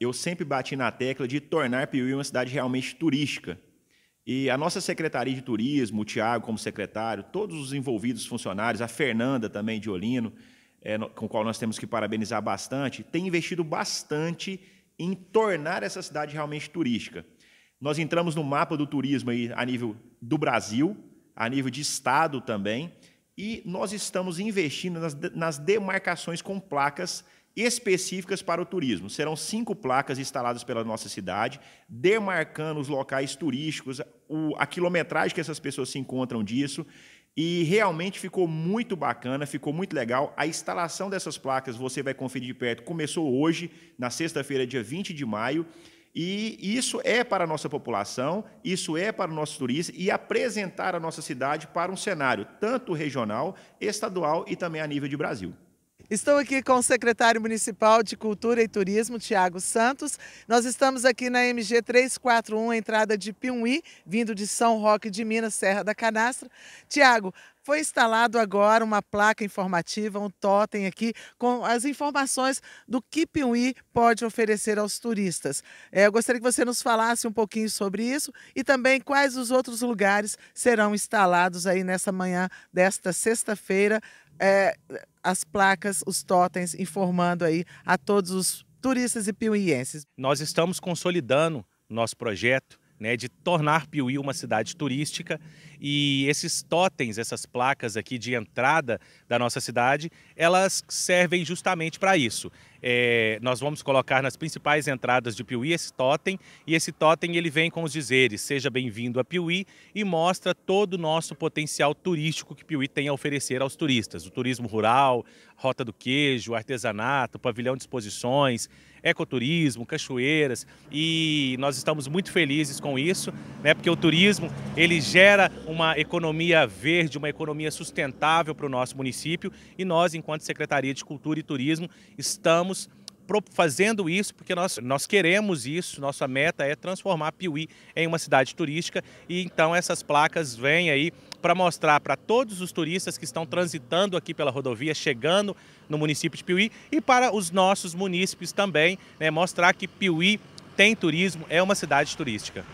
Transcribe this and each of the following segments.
eu sempre bati na tecla de tornar Piuí uma cidade realmente turística. E a nossa Secretaria de Turismo, o Tiago como secretário, todos os envolvidos funcionários, a Fernanda também de Olino, é, com qual nós temos que parabenizar bastante, tem investido bastante em tornar essa cidade realmente turística. Nós entramos no mapa do turismo aí, a nível do Brasil, a nível de estado também, e nós estamos investindo nas, nas demarcações com placas específicas para o turismo. Serão cinco placas instaladas pela nossa cidade, demarcando os locais turísticos, a quilometragem que essas pessoas se encontram disso. E realmente ficou muito bacana, ficou muito legal. A instalação dessas placas você vai conferir de perto. Começou hoje, na sexta-feira, dia 20 de maio. E isso é para a nossa população, isso é para o nosso turista e apresentar a nossa cidade para um cenário tanto regional, estadual e também a nível de Brasil. Estou aqui com o secretário municipal de Cultura e Turismo, Tiago Santos. Nós estamos aqui na MG 341, entrada de Piumhi, vindo de São Roque de Minas, Serra da Canastra. Tiago, foi instalado agora uma placa informativa, um totem aqui, com as informações do que Piuí pode oferecer aos turistas. É, eu gostaria que você nos falasse um pouquinho sobre isso e também quais os outros lugares serão instalados aí nessa manhã desta sexta-feira, é, as placas, os totens, informando aí a todos os turistas e piuienses. Nós estamos consolidando nosso projeto né, de tornar Piuí uma cidade turística. E esses totens, essas placas aqui de entrada da nossa cidade, elas servem justamente para isso. É, nós vamos colocar nas principais entradas de Piuí esse totem, e esse totem ele vem com os dizeres: seja bem-vindo a Piuí e mostra todo o nosso potencial turístico que Piuí tem a oferecer aos turistas, o turismo rural, Rota do Queijo, Artesanato, Pavilhão de Exposições, ecoturismo, cachoeiras e nós estamos muito felizes com isso, né? Porque o turismo ele gera uma economia verde, uma economia sustentável para o nosso município e nós, enquanto Secretaria de Cultura e Turismo, estamos fazendo isso porque nós, nós queremos isso, nossa meta é transformar Piuí em uma cidade turística e então essas placas vêm aí para mostrar para todos os turistas que estão transitando aqui pela rodovia, chegando no município de Piuí e para os nossos munícipes também, né, mostrar que Piuí tem turismo, é uma cidade turística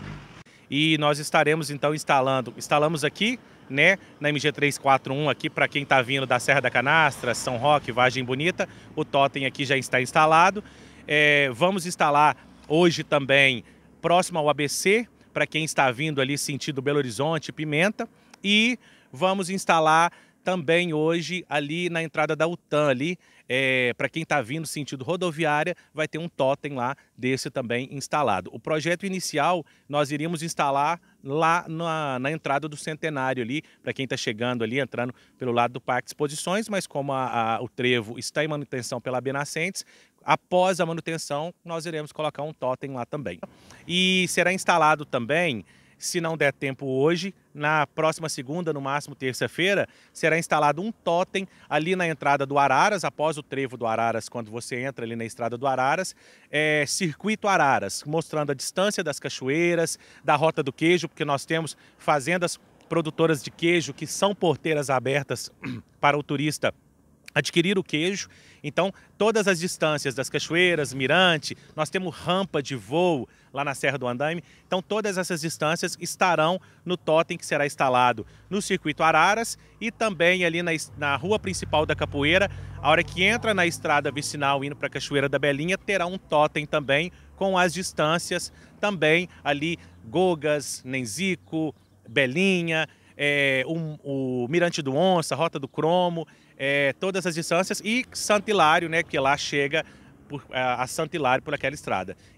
e nós estaremos então instalando, instalamos aqui, né, na MG341 aqui para quem está vindo da Serra da Canastra, São Roque, Vagem Bonita, o totem aqui já está instalado. É, vamos instalar hoje também próximo ao ABC para quem está vindo ali sentido Belo Horizonte, Pimenta e vamos instalar também hoje ali na entrada da UTAN ali, é, para quem está vindo sentido rodoviária, vai ter um totem lá desse também instalado. O projeto inicial nós iríamos instalar lá na, na entrada do Centenário ali, para quem está chegando ali, entrando pelo lado do Parque de Exposições, mas como a, a, o trevo está em manutenção pela Benascentes, após a manutenção nós iremos colocar um totem lá também. E será instalado também se não der tempo hoje, na próxima segunda, no máximo terça-feira, será instalado um totem ali na entrada do Araras, após o trevo do Araras, quando você entra ali na estrada do Araras, é, circuito Araras, mostrando a distância das cachoeiras, da rota do queijo, porque nós temos fazendas produtoras de queijo que são porteiras abertas para o turista adquirir o queijo. Então, todas as distâncias das cachoeiras, mirante, nós temos rampa de voo lá na Serra do Andaime. Então, todas essas distâncias estarão no totem que será instalado no circuito Araras e também ali na, na rua principal da Capoeira. A hora que entra na estrada vicinal indo para a Cachoeira da Belinha, terá um totem também com as distâncias também ali Gogas, Nenzico, Belinha, é, um, o Mirante do Onça, Rota do Cromo, é, todas as distâncias, e Santo Hilário, né, que lá chega por, é, a, a Santo Hilário por aquela estrada.